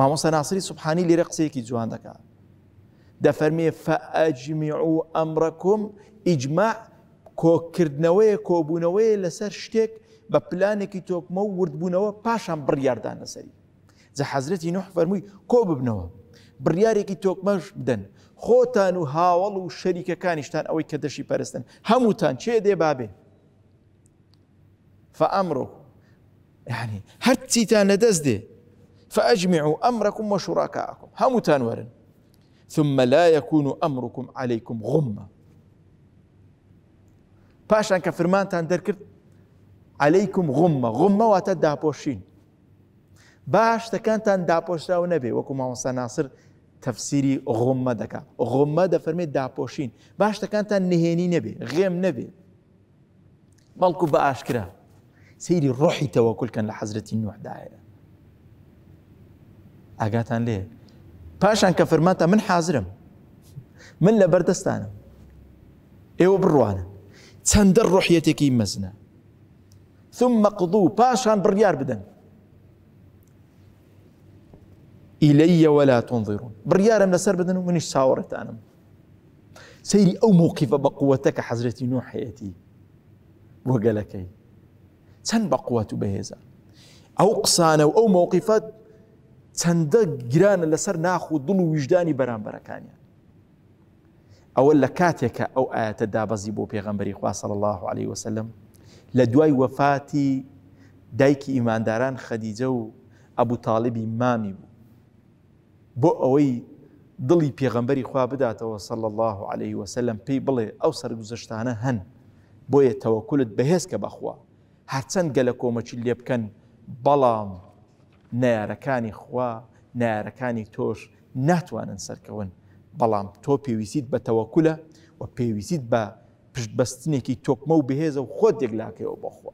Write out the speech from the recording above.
مامۆستا ناسری سوبحانی لێرە قسەیەکی جوان دەکات دەفەرمێ فەجمیعو ئەمڕەکم ئیجمع کۆکردنەوەی کۆبوونەوەی لەسەر شتێک بە پلانێکی تۆکمە و وردبوونەوە پاشان بڕیاردان لەسەری زە حەزرەتی نوح فەرمووی کۆ ببنەوە بڕیارێکی تۆکمەش بدەن خۆتان و هاوڵ و شەریکەکانیشتان ئەوەی کە دەشی پەرستن هەمووتان چێ دێ بابێ فەئەمڕۆ هەر چیتان لەدەست دێ فأجمعوا أمركم وشركاءكم هم تانورن ثم لا يكون أمركم عليكم غمة باشان كفرمان تان دركت عليكم غمة غمة واتا دابوشين باش تكانتان داپۆشرا ونبي وكما وەکو تفسيري غمة دكا غمة دا فرمي دەفەرمێت بوشين باش تەکانتان نهێنی نبي غيم نبي بەڵکو باشكرا سيري روحي توكل كان لە نوح دائره ئاگاتان لێ پاشان کە فەرمانتە من حازرم من لە بەردەستانم ئێوە بڕوانە چەندە ڕۆحیەتێکی مەزنە ثم قضو پاشان بڕیار بدەن إلي ولا تنظرون بريار من السر بدن منیش چاوەڕێتانم أنا سيري أو موقف بقوتك کە نوح نوۆ حەتی وەگەلەکەی چەند بە قووەت أو بەهێزە ئەو چەندە گرانە لەسەر ناخ و دڵ و ویژدانی بەرامبەرەکانیان ئەوە لە کاتێکە ئەو ئاەتە دابەزی بۆ پێغەمبەری خواسە الله عليه وسلم لە دوای وەفاتی دایکی ئیمانداران خەدیجە و ئەبوو تاالبی مامی بوو بۆ ئەوەی دڵی پێغەمبەری خوا بداتەوە سەل الله عليه وسلم پێی بڵێ ئەو سەرگوزەشتانە هەن بۆیە تەوەکولت بەهێز کە بەخوا هەرچەند گە لە کۆمەچی لێ بکەن بەڵام نارەکانی خوا نارەکانی تۆش ناتوانن سەرکەون بەڵام تۆ پێویستیت بە تەوەکولە و پێویستیت بە پشتبستنێکی تۆکمە و بهێزە و خۆت دێک لاکەوە بەخوا